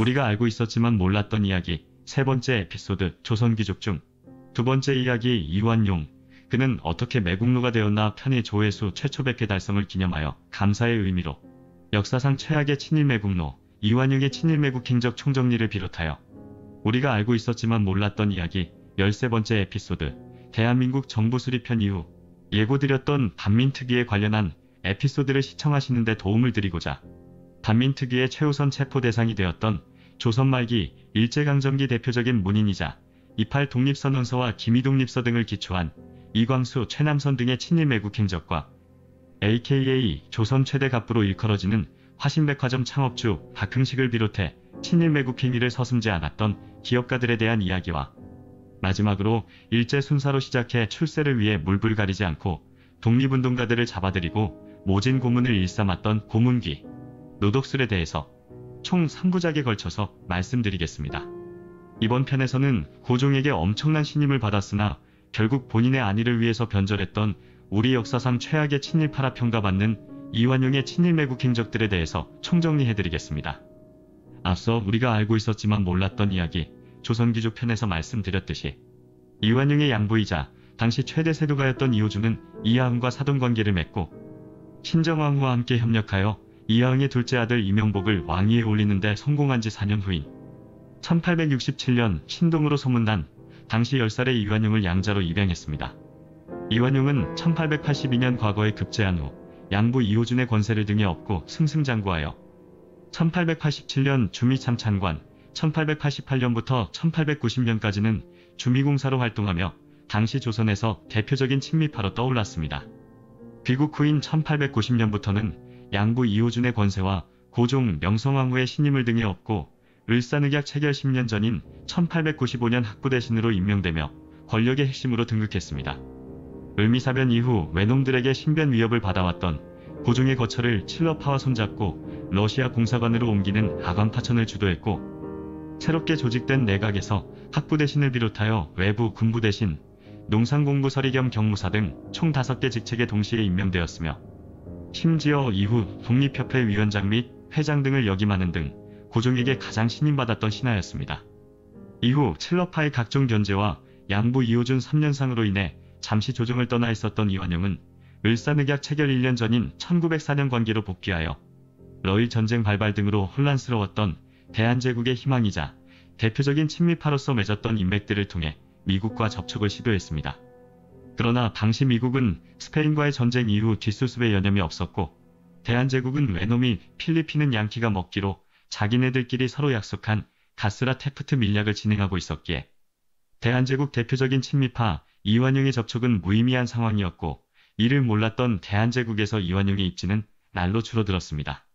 우리가 알고 있었지만 몰랐던 이야기 세 번째 에피소드 조선귀족 중 두 번째 이야기 이완용 그는 어떻게 매국노가 되었나 편의 조회수 최초 100회 달성을 기념하여 감사의 의미로 역사상 최악의 친일 매국노 이완용의 친일 매국 행적 총정리를 비롯하여 우리가 알고 있었지만 몰랐던 이야기 13번째 에피소드 대한민국 정부 수립편 이후 예고드렸던 반민특위에 관련한 에피소드를 시청하시는 데 도움을 드리고자 반민특위의 최우선 체포 대상이 되었던 조선 말기 일제강점기 대표적인 문인이자 이팔 독립선언서와 기미독립서 등을 기초한 이광수, 최남선 등의 친일 매국 행적과 AKA 조선 최대 갑부로 일컬어지는 화신백화점 창업주 박흥식을 비롯해 친일 매국 행위를 서슴지 않았던 기업가들에 대한 이야기와 마지막으로 일제 순사로 시작해 출세를 위해 물불 가리지 않고 독립운동가들을 잡아들이고 모진 고문을 일삼았던 고문기, 노독술에 대해서 총 3부작에 걸쳐서 말씀드리겠습니다. 이번 편에서는 고종에게 엄청난 신임을 받았으나 결국 본인의 안위를 위해서 변절했던 우리 역사상 최악의 친일파라 평가받는 이완용의 친일 매국 행적들에 대해서 총정리해드리겠습니다. 앞서 우리가 알고 있었지만 몰랐던 이야기, 조선기조편에서 말씀드렸듯이 이완용의 양부이자 당시 최대 세도가였던 이호준은 이하응과 사돈관계를 맺고 친정왕후와 함께 협력하여 이하응의 둘째 아들 이명복을 왕위에 올리는데 성공한 지 4년 후인 1867년 신동으로 소문난 당시 10살의 이완용을 양자로 입양했습니다. 이완용은 1882년 과거에 급제한 후 양부 이호준의 권세를 등에 업고 승승장구하여 1887년 주미참찬관 1888년부터 1890년까지는 주미공사로 활동하며 당시 조선에서 대표적인 친미파로 떠올랐습니다. 귀국 후인 1890년부터는 양부 이호준의 권세와 고종 명성황후의 신임을 등에 업고 을사늑약 체결 10년 전인 1895년 학부대신으로 임명되며 권력의 핵심으로 등극했습니다. 을미사변 이후 외놈들에게 신변 위협을 받아왔던 고종의 거처를 칠러파와 손잡고 러시아 공사관으로 옮기는 아관파천을 주도했고 새롭게 조직된 내각에서 학부 대신을 비롯하여 외부 군부 대신, 농산공부 서리 겸 경무사 등 총 5개 직책에 동시에 임명되었으며 심지어 이후 독립협회 위원장 및 회장 등을 역임하는 등 고종에게 가장 신임받았던 신하였습니다. 이후 칠러파의 각종 견제와 양부 이호준 3년상으로 인해 잠시 조정을 떠나 있었던 이완용은 을사늑약 체결 1년 전인 1904년 관계로 복귀하여 러일 전쟁 발발 등으로 혼란스러웠던 대한제국의 희망이자 대표적인 친미파로서 맺었던 인맥들을 통해 미국과 접촉을 시도했습니다. 그러나 당시 미국은 스페인과의 전쟁 이후 뒷수습의 여념이 없었고 대한제국은 외놈이 필리핀은 양키가 먹기로 자기네들끼리 서로 약속한 가스라 테프트 밀약을 진행하고 있었기에 대한제국 대표적인 친미파 이완용의 접촉은 무의미한 상황이었고 이를 몰랐던 대한제국에서 이완용의 입지는 날로 줄어들었습니다.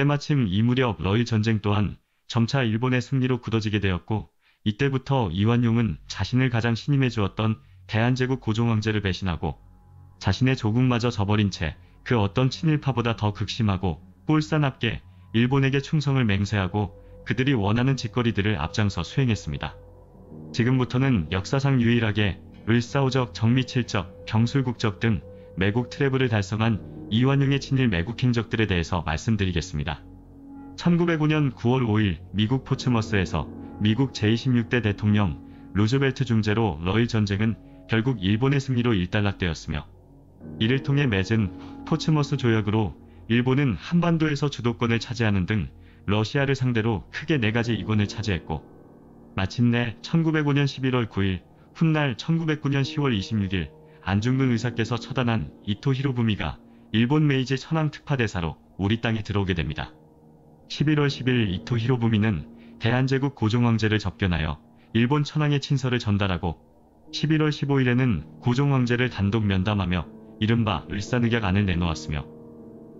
때마침 이 무렵 러일 전쟁 또한 점차 일본의 승리로 굳어지게 되었고 이때부터 이완용은 자신을 가장 신임해 주었던 대한제국 고종황제를 배신하고 자신의 조국마저 저버린 채 그 어떤 친일파보다 더 극심하고 꼴사납게 일본에게 충성을 맹세하고 그들이 원하는 짓거리들을 앞장서 수행했습니다. 지금부터는 역사상 유일하게 을사오적 정미칠적, 경술국적 등 매국 트래블을 달성한 이완용의 친일 매국 행적들에 대해서 말씀드리겠습니다. 1905년 9월 5일 미국 포츠머스에서 미국 제26대 대통령 루즈벨트 중재로 러일 전쟁은 결국 일본의 승리로 일단락되었으며 이를 통해 맺은 포츠머스 조약으로 일본은 한반도에서 주도권을 차지하는 등 러시아를 상대로 크게 4가지 이권을 차지했고 마침내 1905년 11월 9일 훗날 1909년 10월 26일 안중근 의사께서 처단한 이토 히로부미가 일본 메이지 천황 특파대사로 우리 땅에 들어오게 됩니다. 11월 10일 이토 히로부미는 대한제국 고종왕제를 접견하여 일본 천황의 친서를 전달하고 11월 15일에는 고종왕제를 단독 면담하며 이른바 을사늑약안을 내놓았으며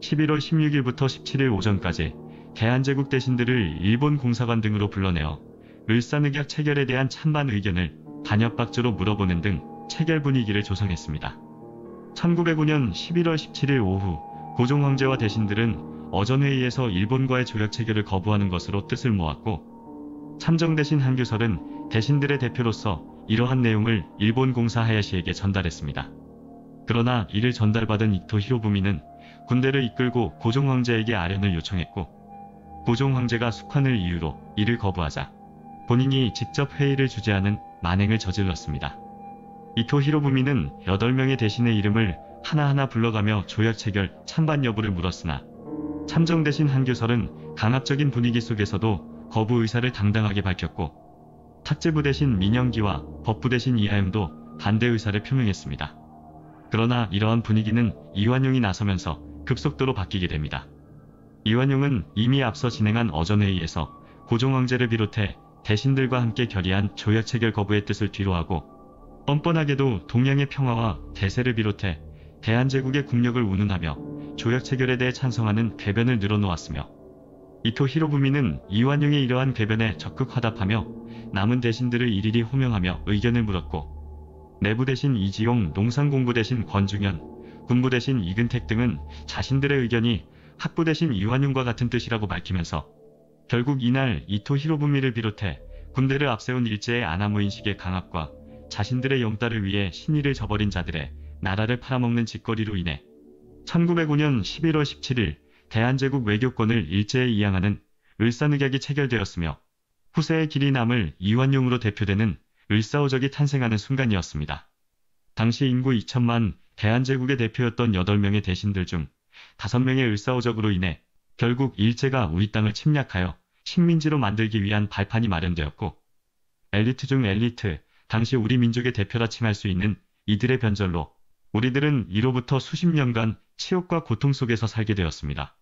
11월 16일부터 17일 오전까지 대한제국 대신들을 일본 공사관 등으로 불러내어 을사늑약 체결에 대한 찬반 의견을 단협박조로 물어보는 등 체결 분위기를 조성했습니다. 1 9 0 9년 11월 17일 오후 고종 황제와 대신들은 어전회의에서 일본과의 조약 체결을 거부하는 것으로 뜻을 모았고 참정 대신 한규설은 대신들의 대표로서 이러한 내용을 일본 공사 하야시에게 전달했습니다. 그러나 이를 전달받은 이토 히오부미는 군대를 이끌고 고종 황제에게 아련을 요청했고 고종 황제가 숙환을 이유로 이를 거부하자 본인이 직접 회의를 주재하는 만행을 저질렀습니다. 이토 히로부미는 8명의 대신의 이름을 하나하나 불러가며 조약 체결, 찬반 여부를 물었으나 참정 대신 한교설은 강압적인 분위기 속에서도 거부 의사를 당당하게 밝혔고 탁재부 대신 민영기와 법부 대신 이하영도 반대 의사를 표명했습니다. 그러나 이러한 분위기는 이완용이 나서면서 급속도로 바뀌게 됩니다. 이완용은 이미 앞서 진행한 어전회의에서 고종황제를 비롯해 대신들과 함께 결의한 조약 체결 거부의 뜻을 뒤로하고 뻔뻔하게도 동양의 평화와 대세를 비롯해 대한제국의 국력을 운운하며 조약 체결에 대해 찬성하는 개변을 늘어놓았으며 이토 히로부미는 이완용의 이러한 개변에 적극 화답하며 남은 대신들을 일일이 호명하며 의견을 물었고 내부 대신 이지용 농산공부 대신 권중현 군부 대신 이근택 등은 자신들의 의견이 학부 대신 이완용과 같은 뜻이라고 밝히면서 결국 이날 이토 히로부미를 비롯해 군대를 앞세운 일제의 아나무인식의 강압과 자신들의 영달을 위해 신의를 저버린 자들의 나라를 팔아먹는 짓거리로 인해 1905년 11월 17일 대한제국 외교권을 일제에 이양하는 을사늑약이 체결되었으며 후세의 길이 남을 이완용으로 대표되는 을사오적이 탄생하는 순간이었습니다. 당시 인구 2천만 대한제국의 대표였던 8명의 대신들 중 5명의 을사오적으로 인해 결국 일제가 우리 땅을 침략하여 식민지로 만들기 위한 발판이 마련되었고 엘리트 중 엘리트, 당시 우리 민족의 대표라 칭할 수 있는 이들의 변절로 우리들은 이로부터 수십 년간 치욕과 고통 속에서 살게 되었습니다.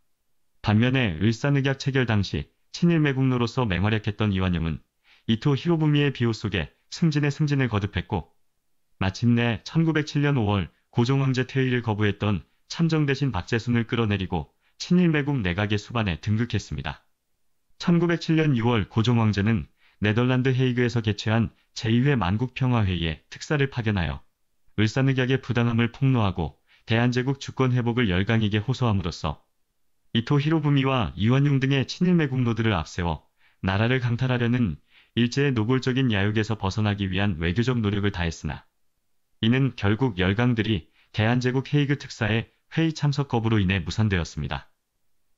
반면에 을산늑약 체결 당시 친일 매국노로서 맹활약했던 이완용은 이토 히로부미의 비호 속에 승진의 승진을 거듭했고 마침내 1907년 5월 고종황제 퇴위를 거부했던 참정 대신 박재순을 끌어내리고 친일 매국 내각의 수반에 등극했습니다. 1907년 6월 고종황제는 네덜란드 헤이그에서 개최한 제2회 만국평화회의에 특사를 파견하여 을사늑약의 부당함을 폭로하고 대한제국 주권 회복을 열강에게 호소함으로써 이토 히로부미와 이완용 등의 친일매 국노들을 앞세워 나라를 강탈하려는 일제의 노골적인 야욕에서 벗어나기 위한 외교적 노력을 다했으나 이는 결국 열강들이 대한제국 헤이그 특사의 회의 참석 거부로 인해 무산되었습니다.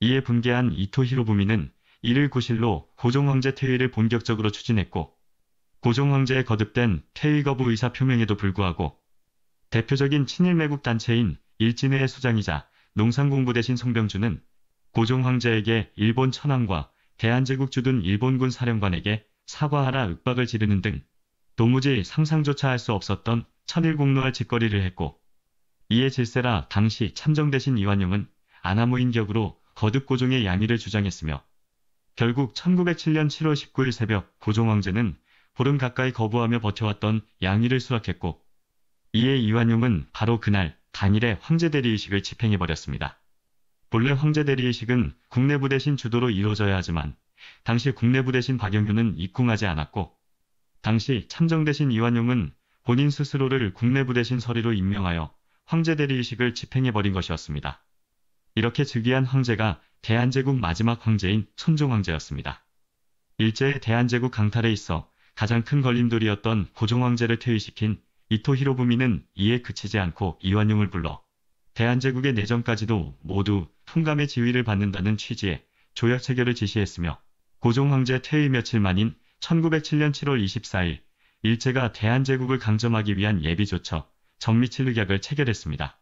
이에 분개한 이토 히로부미는 이를 구실로 고종황제 퇴위를 본격적으로 추진했고 고종황제의 거듭된 퇴위 거부 의사 표명에도 불구하고 대표적인 친일매국 단체인 일진회의 수장이자 농산공부 대신 송병주는 고종황제에게 일본 천황과 대한제국 주둔 일본군 사령관에게 사과하라 윽박을 지르는 등 도무지 상상조차 할 수 없었던 천일공로할 짓거리를 했고 이에 질세라 당시 참정 대신 이완용은 아나무인 격으로 거듭 고종의 양위를 주장했으며 결국 1907년 7월 19일 새벽 고종황제는 보름 가까이 거부하며 버텨왔던 양의를 수락했고 이에 이완용은 바로 그날 당일에 황제 대리의식을 집행해버렸습니다. 본래 황제 대리의식은 국내 부대신 주도로 이루어져야 하지만 당시 국내 부대신 박영규는 입궁하지 않았고 당시 참정대신 이완용은 본인 스스로를 국내 부대신 서리로 임명하여 황제 대리의식을 집행해버린 것이었습니다. 이렇게 즉위한 황제가 대한제국 마지막 황제인 선종황제였습니다. 일제의 대한제국 강탈에 있어 가장 큰 걸림돌이었던 고종황제를 퇴위시킨 이토 히로부미는 이에 그치지 않고 이완용을 불러 대한제국의 내정까지도 모두 통감의 지위를 받는다는 취지의 조약 체결을 지시했으며 고종황제 퇴위 며칠 만인 1907년 7월 24일 일제가 대한제국을 강점하기 위한 예비조처 정미칠흑약을 체결했습니다.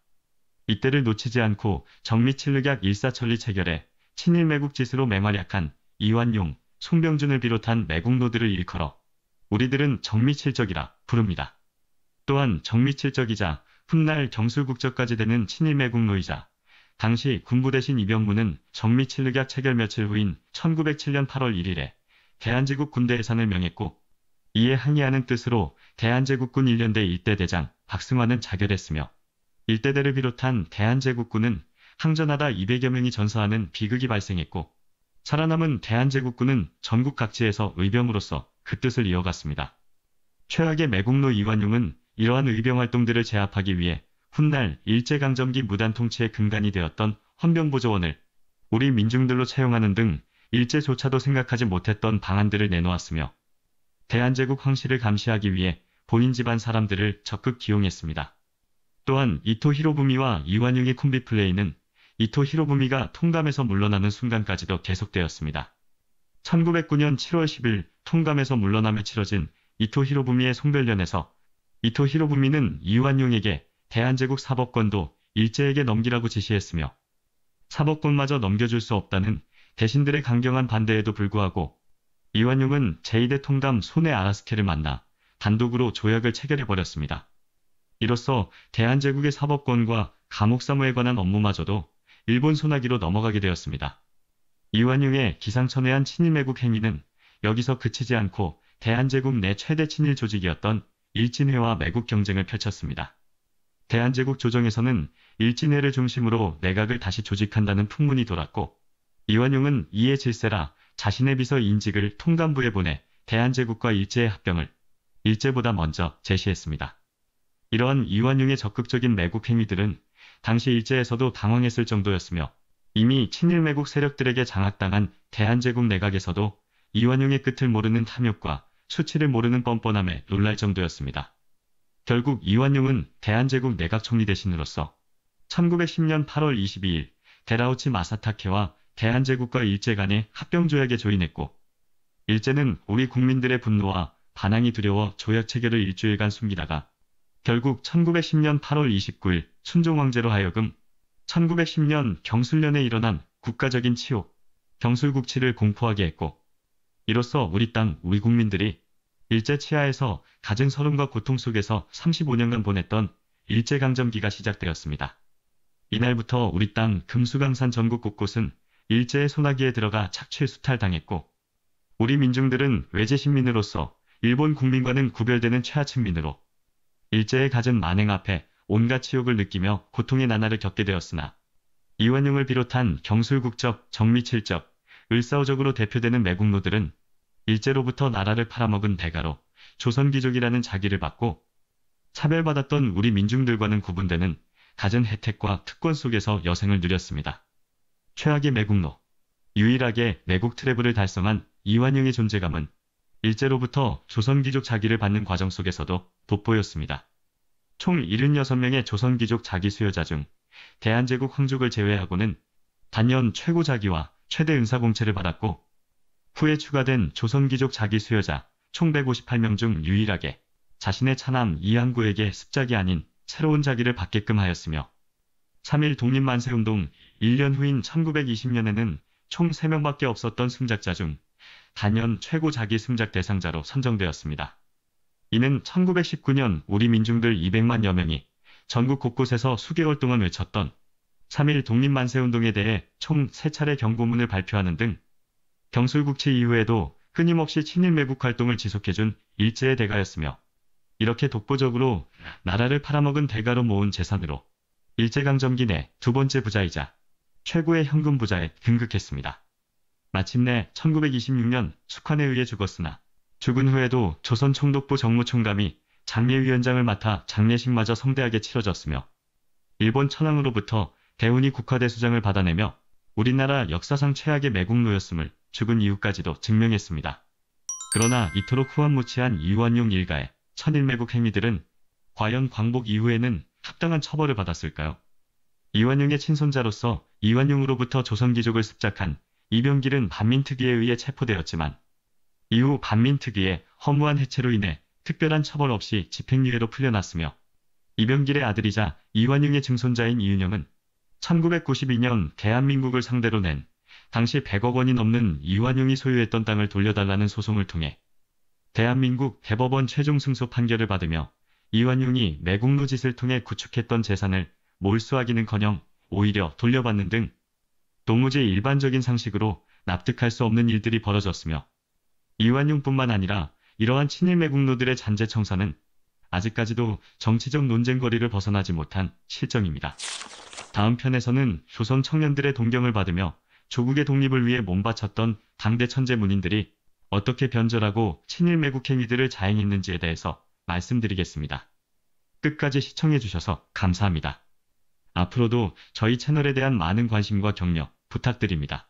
이때를 놓치지 않고 정미칠흑약 일사천리 체결해 친일 매국 지수로 맹활약한 이완용, 송병준을 비롯한 매국노들을 일컬어 우리들은 정미칠적이라 부릅니다. 또한 정미칠적이자 훗날 경술국적까지 되는 친일 매국노이자 당시 군부 대신 이병무는 정미칠늑약 체결 며칠 후인 1907년 8월 1일에 대한제국 군대 해산을 명했고 이에 항의하는 뜻으로 대한제국군 1년대 일대 대장 박승환은 자결했으며 일대대를 비롯한 대한제국군은 항전하다 200여 명이 전사하는 비극이 발생했고 살아남은 대한제국군은 전국 각지에서 의병으로서 그 뜻을 이어갔습니다. 최악의 매국노 이완용은 이러한 의병 활동들을 제압하기 위해 훗날 일제강점기 무단통치의 근간이 되었던 헌병보조원을 우리 민중들로 채용하는 등 일제조차도 생각하지 못했던 방안들을 내놓았으며 대한제국 황실을 감시하기 위해 본인 집안 사람들을 적극 기용했습니다. 또한 이토 히로부미와 이완용의 콤비플레이는 이토 히로부미가 통감에서 물러나는 순간까지도 계속되었습니다. 1909년 7월 10일 통감에서 물러남에 치러진 이토 히로부미의 송별련에서 이토 히로부미는 이완용에게 대한제국 사법권도 일제에게 넘기라고 지시했으며 사법권마저 넘겨줄 수 없다는 대신들의 강경한 반대에도 불구하고 이완용은 제2대 통감 손해 아라스케를 만나 단독으로 조약을 체결해버렸습니다. 이로써 대한제국의 사법권과 감옥사무에 관한 업무마저도 일본 소나기로 넘어가게 되었습니다. 이완용의 기상천외한 친일매국 행위는 여기서 그치지 않고 대한제국 내 최대 친일 조직이었던 일진회와 매국 경쟁을 펼쳤습니다. 대한제국 조정에서는 일진회를 중심으로 내각을 다시 조직한다는 풍문이 돌았고 이완용은 이에 질세라 자신의 비서 인직을 통감부에 보내 대한제국과 일제의 합병을 일제보다 먼저 제시했습니다. 이러한 이완용의 적극적인 매국 행위들은 당시 일제에서도 당황했을 정도였으며 이미 친일매국 세력들에게 장악당한 대한제국 내각에서도 이완용의 끝을 모르는 탐욕과 수치를 모르는 뻔뻔함에 놀랄 정도였습니다. 결국 이완용은 대한제국 내각 총리 대신으로서 1910년 8월 22일 데라우치 마사타케와 대한제국과 일제 간의 합병조약에 조인했고 일제는 우리 국민들의 분노와 반항이 두려워 조약 체결을 일주일간 숨기다가 결국 1910년 8월 29일 춘종왕제로 하여금 1910년 경술련에 일어난 국가적인 치욕, 경술국치를 공포하게 했고 이로써 우리 땅 우리 국민들이 일제 치하에서 가진 서름과 고통 속에서 35년간 보냈던 일제강점기가 시작되었습니다. 이날부터 우리 땅 금수강산 전국 곳곳은 일제의 소나기에 들어가 착취수탈당했고 우리 민중들은 외제 신민으로서 일본 국민과는 구별되는 최하층민으로 일제에 가진 만행 앞에 온갖 치욕을 느끼며 고통의 나날을 겪게 되었으나 이완용을 비롯한 경술국적, 정미칠적, 을사오적으로 대표되는 매국노들은 일제로부터 나라를 팔아먹은 대가로 조선귀족이라는 자기를 받고 차별받았던 우리 민중들과는 구분되는 가은 혜택과 특권 속에서 여생을 누렸습니다. 최악의 매국노 유일하게 매국 트래블을 달성한 이완용의 존재감은 일제로부터 조선귀족 자기를 받는 과정 속에서도 돋보였습니다. 총 76명의 조선귀족 자기 수여자 중 대한제국 황족을 제외하고는 단연 최고자기와 최대 은사공채를 받았고 후에 추가된 조선귀족 자기 수여자 총 158명 중 유일하게 자신의 차남 이한구에게 습작이 아닌 새로운 자기를 받게끔 하였으며 3일 독립만세운동 1년 후인 1920년에는 총 3명밖에 없었던 승작자 중 단연 최고 자기 승작 대상자로 선정되었습니다. 이는 1919년 우리 민중들 200만여 명이 전국 곳곳에서 수개월 동안 외쳤던 3 1 독립만세운동에 대해 총 3차례 경고문을 발표하는 등 경술국치 이후에도 끊임없이 친일 매국 활동을 지속해준 일제의 대가였으며 이렇게 독보적으로 나라를 팔아먹은 대가로 모은 재산으로 일제강점기 내 두 번째 부자이자 최고의 현금 부자에 등극했습니다. 마침내 1926년 숙환에 의해 죽었으나 죽은 후에도 조선 총독부 정무총감이 장례위원장을 맡아 장례식마저 성대하게 치러졌으며 일본 천황으로부터 대운이 국화대수장을 받아내며 우리나라 역사상 최악의 매국노였음을 죽은 이후까지도 증명했습니다. 그러나 이토록 후한무치한 이완용 일가의 천일매국 행위들은 과연 광복 이후에는 합당한 처벌을 받았을까요? 이완용의 친손자로서 이완용으로부터 조선기족을 습작한 이병길은 반민특위에 의해 체포되었지만 이후 반민특위에 허무한 해체로 인해 특별한 처벌 없이 집행유예로 풀려났으며 이병길의 아들이자 이완용의 증손자인 이윤영은 1992년 대한민국을 상대로 낸 당시 100억 원이 넘는 이완용이 소유했던 땅을 돌려달라는 소송을 통해 대한민국 대법원 최종 승소 판결을 받으며 이완용이 매국노 짓을 통해 구축했던 재산을 몰수하기는커녕 오히려 돌려받는 등 도무지 일반적인 상식으로 납득할 수 없는 일들이 벌어졌으며 이완용뿐만 아니라 이러한 친일 매국노들의 잔재 청산은 아직까지도 정치적 논쟁거리를 벗어나지 못한 실정입니다. 다음 편에서는 조선 청년들의 동경을 받으며 조국의 독립을 위해 몸바쳤던 당대 천재 문인들이 어떻게 변절하고 친일 매국 행위들을 자행했는지에 대해서 말씀드리겠습니다. 끝까지 시청해주셔서 감사합니다. 앞으로도 저희 채널에 대한 많은 관심과 격려 부탁드립니다.